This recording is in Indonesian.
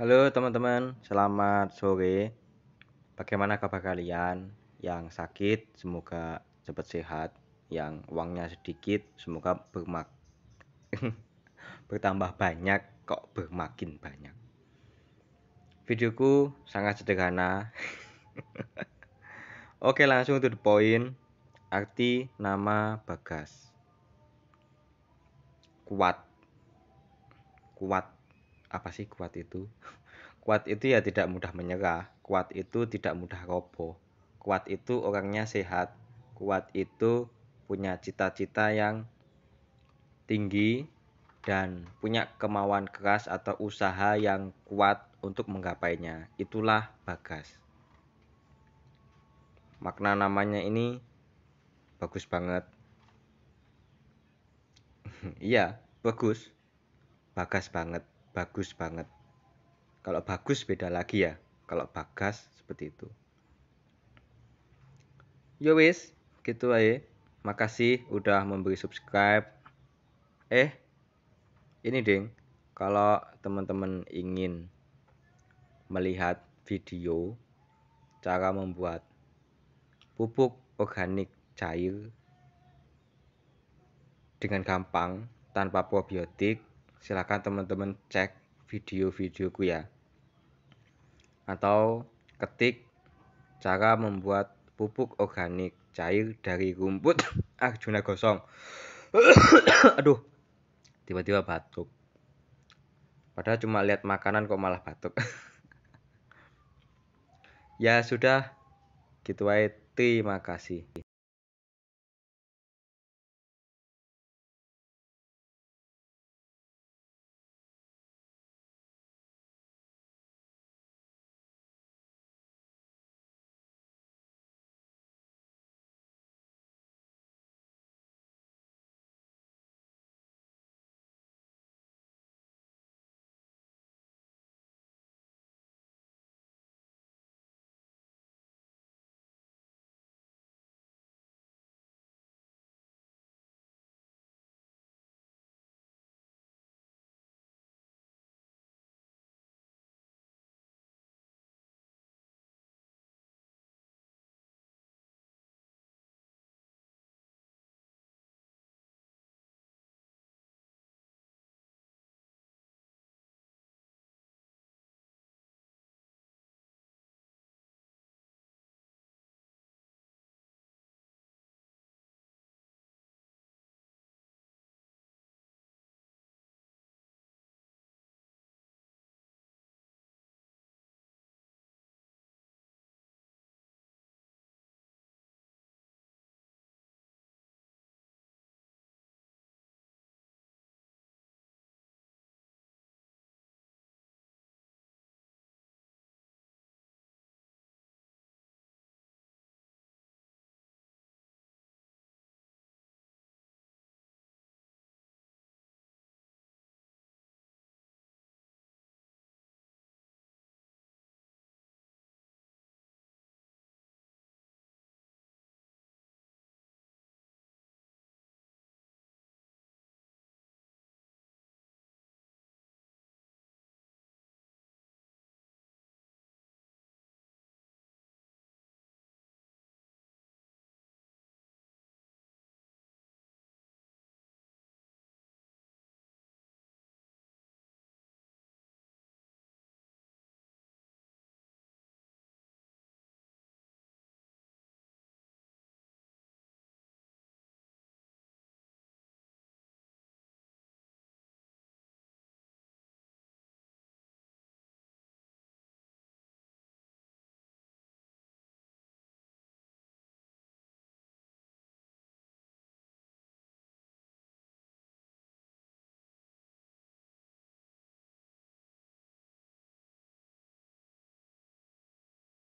Halo teman-teman, selamat sore. Bagaimana kabar kalian? Yang sakit semoga cepat sehat, yang uangnya sedikit semoga bermak bertambah banyak kok bermakin banyak. Videoku sangat sederhana. Oke, langsung to the point. Arti nama Bagas. Kuat. Kuat apa sih kuat itu? Kuat itu ya tidak mudah menyerah, kuat itu tidak mudah roboh. Kuat itu orangnya sehat, kuat itu punya cita-cita yang tinggi dan punya kemauan keras atau usaha yang kuat untuk menggapainya. Itulah Bagas. Makna namanya ini bagus banget. iya, bagus. Bagas banget bagus banget. Kalau bagus beda lagi ya, kalau bagas seperti itu. Yo wis, gitu aja. Makasih udah memberi subscribe. Eh, ini ding, kalau teman-teman ingin melihat video cara membuat pupuk organik cair dengan gampang tanpa probiotik silakan teman-teman cek video-videoku ya atau ketik cara membuat pupuk organik cair dari rumput Arjuna ah, gosong aduh tiba-tiba batuk padahal cuma lihat makanan kok malah batuk ya sudah gitu aja terima kasih